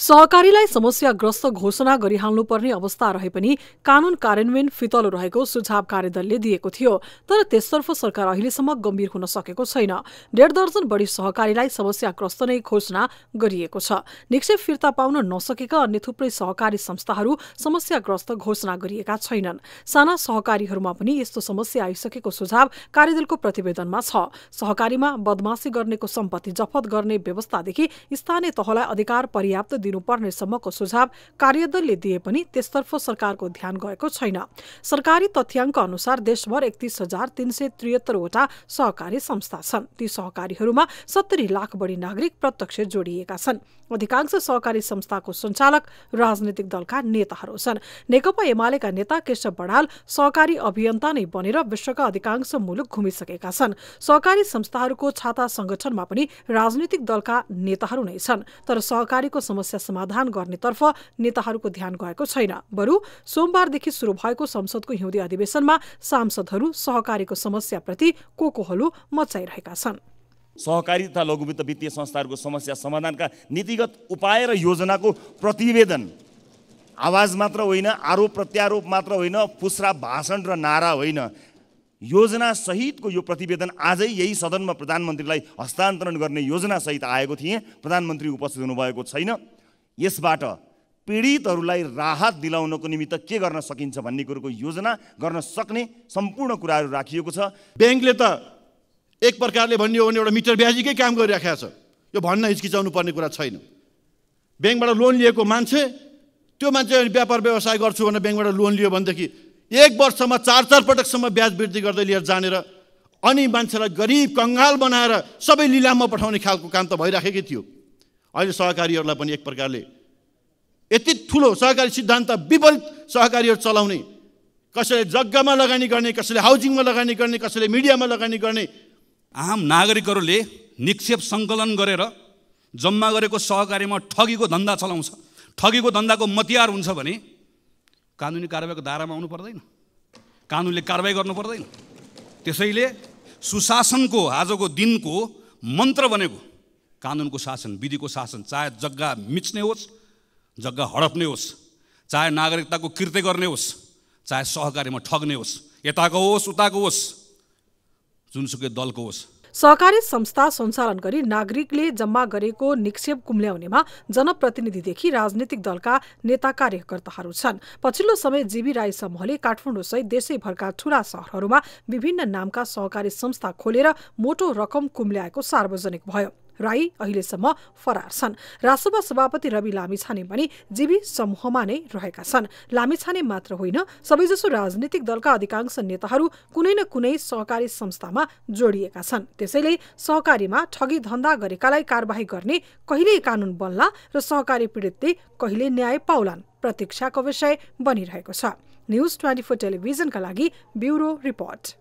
सहकारीलाई समस्याग्रस्त घोषणा गरिहाल्नुपर्ने अवस्था रहे पनि कानून कार्यान्वयन फितलो रहेको सुझाव कार्यदलले दिएको थियो तर त्यसतर्फ सरकार अहिलेसम्म गम्भीर हुन सकेको छैन डेढ दर्जन बढी सहकारीलाई समस्याग्रस्त नै घोषणा गरिएको छ निक्षेप फिर्ता पाउन नसकेका अन्य थुप्रै सहकारी संस्थाहरू समस्याग्रस्त घोषणा गरिएका छैनन् साना सहकारीहरूमा पनि यस्तो समस्या आइसकेको सुझाव कार्यदलको प्रतिवेदनमा छ सहकारीमा बदमासी गर्नेको सम्पत्ति जफत गर्ने व्यवस्थादेखि स्थानीय तहलाई अधिकार पर्याप्त सम्मको सुझाव कार्यदलले दिए पनि त्यसतर्फ सरकारको ध्यान गएको छैन सरकारी तथ्याङ्क अनुसार देशभर एकतिस हजार तीन सय त्रिहत्तरवटा सहकारी संस्था छन् ती सहकारीहरूमा सत्तरी लाख बढी नागरिक प्रत्यक्ष जोडिएका छन् अधिकांश सहकारी संस्थाको सञ्चालक राजनैतिक दलका नेताहरू छन् नेकपा एमालेका नेता केशव बडाल सहकारी अभियन्ता नै बनेर विश्वका अधिकांश मुलुक घुमिसकेका छन् सहकारी संस्थाहरूको छाता संगठनमा पनि राजनैतिक दलका नेताहरू नै छन् तर सहकारीको समस्या समाधान गर्नेतर्फ नेताहरूको ध्यान गएको छैन बरु सोमबारदेखि शुरू भएको संसदको हिउँदे अधिवेशनमा सांसदहरू सहकारीको समस्याप्रति कोकोहलो मचाइरहेका छन् सहकारी तथा लघुवित्त वित्तीय संस्थाहरूको समस्या समाधानका नीतिगत उपाय र योजनाको प्रतिवेदन आवाज मात्र होइन आरोप प्रत्यारोप मात्र होइन फुस्रा भाषण र नारा होइन योजना सहितको यो प्रतिवेदन आजै यही सदनमा प्रधानमन्त्रीलाई हस्तान्तरण गर्ने योजनासहित आएको थिएँ प्रधानमन्त्री उपस्थित हुनुभएको छैन यसबाट पीडितहरूलाई राहत दिलाउनको निमित्त के गर्न सकिन्छ भन्ने कुरोको योजना गर्न सक्ने सम्पूर्ण कुराहरू राखिएको छ ब्याङ्कले त एक प्रकारले भनियो भने एउटा मिटर ब्याजीकै काम गरिराखेको छ यो भन्न हिचकिचाउनु पर्ने कुरा छैन ब्याङ्कबाट लोन लिएको मान्छे त्यो मान्छे व्यापार व्यवसाय गर्छु भनेर ब्याङ्कबाट लोन लियो भनेदेखि एक वर्षमा चार चार पटकसम्म ब्याज वृद्धि गर्दै लिएर जानेर अनि मान्छेलाई गरिब कङ्गाल बनाएर सबै लिलाममा पठाउने खालको काम त भइराखेकै थियो अहिले सहकारीहरूलाई पनि एक प्रकारले यति ठुलो सहकारी सिद्धान्त विपरीत सहकारीहरू चलाउने कसैले जग्गामा लगानी गर्ने कसैले हाउसिङमा लगानी गर्ने कसैले मिडियामा लगानी गर्ने आम नागरिकहरूले निक्षेप सङ्कलन गरेर जम्मा गरेको सहकारीमा ठगीको धन्दा चलाउँछ ठगीको धन्दाको मतियार हुन्छ भने कानुनी कारवाहीको धारामा आउनु पर्दैन कानुनले कारवाही गर्नु पर्दैन त्यसैले सुशासनको आजको दिनको मन्त्र भनेको कानुनको शासन विधिको शासन चाहे जग्गा मिच्ने होस् जग्गा हडप्ने होस् चाहे नागरिकताको कृत्य गर्ने होस् चाहे सहकारीमा ठग्ने होस् यताको होस् उताको होस् जुनसुकै दलको होस् सहकारी संस्था सञ्चालन गरी नागरिकले जम्मा गरेको निक्षेप कुम्ल्याउनेमा जनप्रतिनिधिदेखि राजनीतिक दलका नेता कार्यकर्ताहरू छन् पछिल्लो समय जीवी राई समूहले सहित देशैभरका ठूला सहरहरूमा विभिन्न नामका सहकारी संस्था खोलेर मोटो रकम कुम्ल्याएको सार्वजनिक भयो राई अहिलेसम्म फरार छन् राजसभा सभापति रवि लामिछाने पनि जीवी समूहमा नै रहेका छन् लामिछाने मात्र होइन सबैजसो राजनीतिक दलका अधिकांश नेताहरू कुनै न कुनै सहकारी संस्थामा जोडिएका छन् त्यसैले सहकारीमा ठगी धन्दा गरेकालाई कारवाही गर्ने कहिले कानून बन्ला र सहकारी पीडितले कहिले न्याय पाउलान् प्रतीक्षाको विषय बनिरहेको छ न्युज ट्वेन्टी फोर टेलिभिजनका लागि ब्युरो रिपोर्ट